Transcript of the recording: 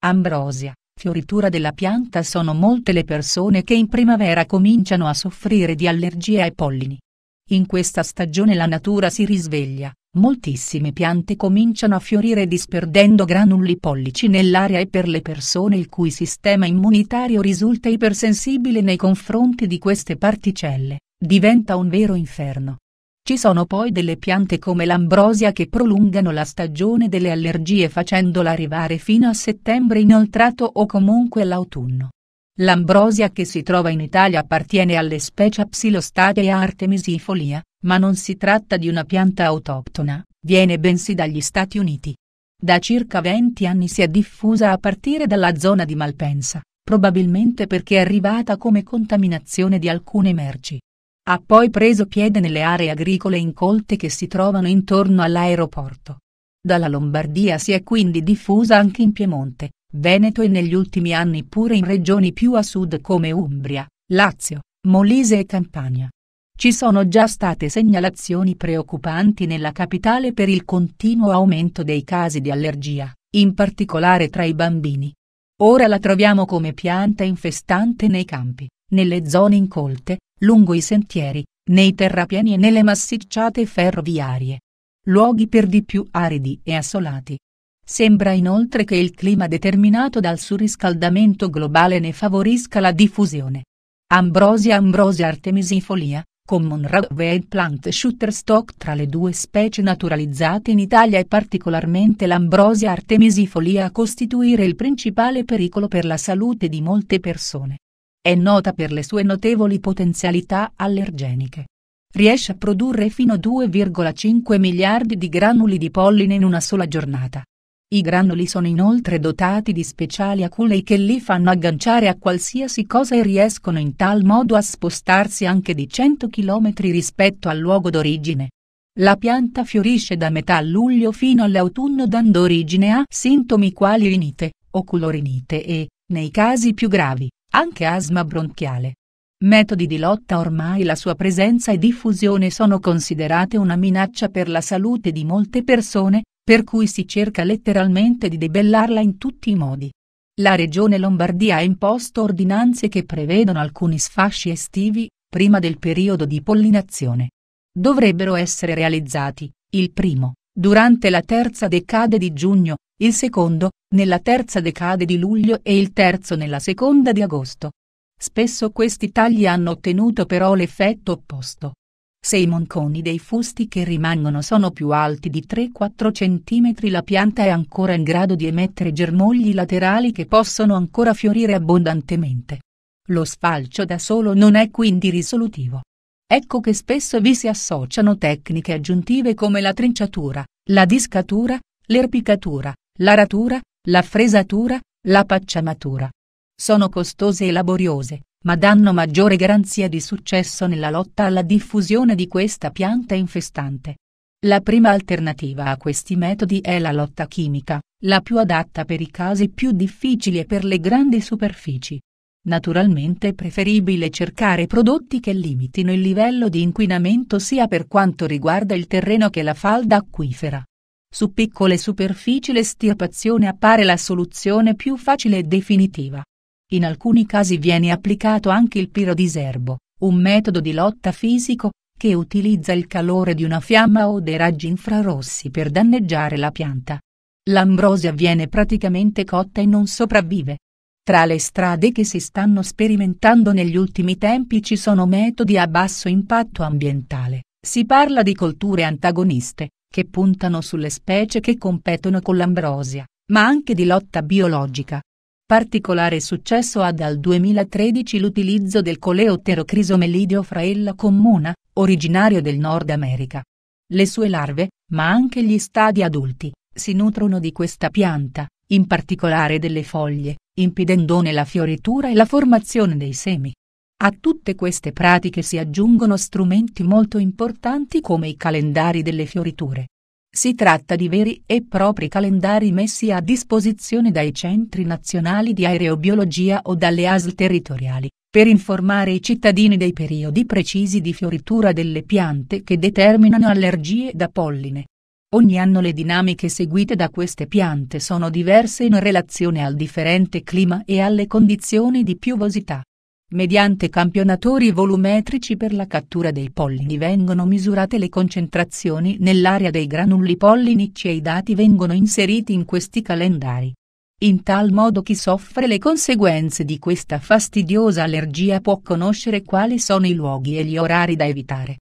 Ambrosia, fioritura della pianta Sono molte le persone che in primavera cominciano a soffrire di allergie ai pollini. In questa stagione la natura si risveglia, moltissime piante cominciano a fiorire disperdendo granulli pollici nell'aria e per le persone il cui sistema immunitario risulta ipersensibile nei confronti di queste particelle, diventa un vero inferno. Ci sono poi delle piante come l'ambrosia che prolungano la stagione delle allergie facendola arrivare fino a settembre inoltrato o comunque all'autunno. L'ambrosia che si trova in Italia appartiene alle specie Psilostatia e Artemisifolia, ma non si tratta di una pianta autoctona, viene bensì dagli Stati Uniti. Da circa 20 anni si è diffusa a partire dalla zona di Malpensa, probabilmente perché è arrivata come contaminazione di alcune merci. Ha poi preso piede nelle aree agricole incolte che si trovano intorno all'aeroporto. Dalla Lombardia si è quindi diffusa anche in Piemonte, Veneto e negli ultimi anni pure in regioni più a sud come Umbria, Lazio, Molise e Campania. Ci sono già state segnalazioni preoccupanti nella capitale per il continuo aumento dei casi di allergia, in particolare tra i bambini. Ora la troviamo come pianta infestante nei campi, nelle zone incolte, lungo i sentieri, nei terrapieni e nelle massicciate ferroviarie. Luoghi per di più aridi e assolati. Sembra inoltre che il clima determinato dal surriscaldamento globale ne favorisca la diffusione. Ambrosia ambrosia artemisifolia, common radway e plant shutterstock tra le due specie naturalizzate in Italia e particolarmente l'ambrosia artemisifolia a costituire il principale pericolo per la salute di molte persone. È nota per le sue notevoli potenzialità allergeniche. Riesce a produrre fino a 2,5 miliardi di granuli di polline in una sola giornata. I granuli sono inoltre dotati di speciali aculei che li fanno agganciare a qualsiasi cosa e riescono in tal modo a spostarsi anche di 100 km rispetto al luogo d'origine. La pianta fiorisce da metà luglio fino all'autunno dando origine a sintomi quali rinite, oculorinite e, nei casi più gravi, anche asma bronchiale. Metodi di lotta ormai la sua presenza e diffusione sono considerate una minaccia per la salute di molte persone, per cui si cerca letteralmente di debellarla in tutti i modi. La Regione Lombardia ha imposto ordinanze che prevedono alcuni sfasci estivi, prima del periodo di pollinazione. Dovrebbero essere realizzati, il primo, durante la terza decade di giugno, il secondo, nella terza decade di luglio e il terzo nella seconda di agosto. Spesso questi tagli hanno ottenuto però l'effetto opposto. Se i monconi dei fusti che rimangono sono più alti di 3-4 cm la pianta è ancora in grado di emettere germogli laterali che possono ancora fiorire abbondantemente. Lo sfalcio da solo non è quindi risolutivo. Ecco che spesso vi si associano tecniche aggiuntive come la trinciatura, la discatura, l'erpicatura, l'aratura, la fresatura, la pacciamatura. Sono costose e laboriose, ma danno maggiore garanzia di successo nella lotta alla diffusione di questa pianta infestante. La prima alternativa a questi metodi è la lotta chimica, la più adatta per i casi più difficili e per le grandi superfici. Naturalmente è preferibile cercare prodotti che limitino il livello di inquinamento sia per quanto riguarda il terreno che la falda acquifera. Su piccole superfici l'estirpazione appare la soluzione più facile e definitiva. In alcuni casi viene applicato anche il pirodiserbo, un metodo di lotta fisico che utilizza il calore di una fiamma o dei raggi infrarossi per danneggiare la pianta. L'ambrosia viene praticamente cotta e non sopravvive tra le strade che si stanno sperimentando negli ultimi tempi ci sono metodi a basso impatto ambientale, si parla di colture antagoniste, che puntano sulle specie che competono con l'ambrosia, ma anche di lotta biologica. Particolare successo ha dal 2013 l'utilizzo del coleottero crisomelidio fraella comuna, originario del Nord America. Le sue larve, ma anche gli stadi adulti, si nutrono di questa pianta, in particolare delle foglie, impedendone la fioritura e la formazione dei semi. A tutte queste pratiche si aggiungono strumenti molto importanti come i calendari delle fioriture. Si tratta di veri e propri calendari messi a disposizione dai centri nazionali di aerobiologia o dalle ASL territoriali, per informare i cittadini dei periodi precisi di fioritura delle piante che determinano allergie da polline. Ogni anno le dinamiche seguite da queste piante sono diverse in relazione al differente clima e alle condizioni di piovosità. Mediante campionatori volumetrici per la cattura dei pollini vengono misurate le concentrazioni nell'area dei granulli pollinici e i dati vengono inseriti in questi calendari. In tal modo chi soffre le conseguenze di questa fastidiosa allergia può conoscere quali sono i luoghi e gli orari da evitare.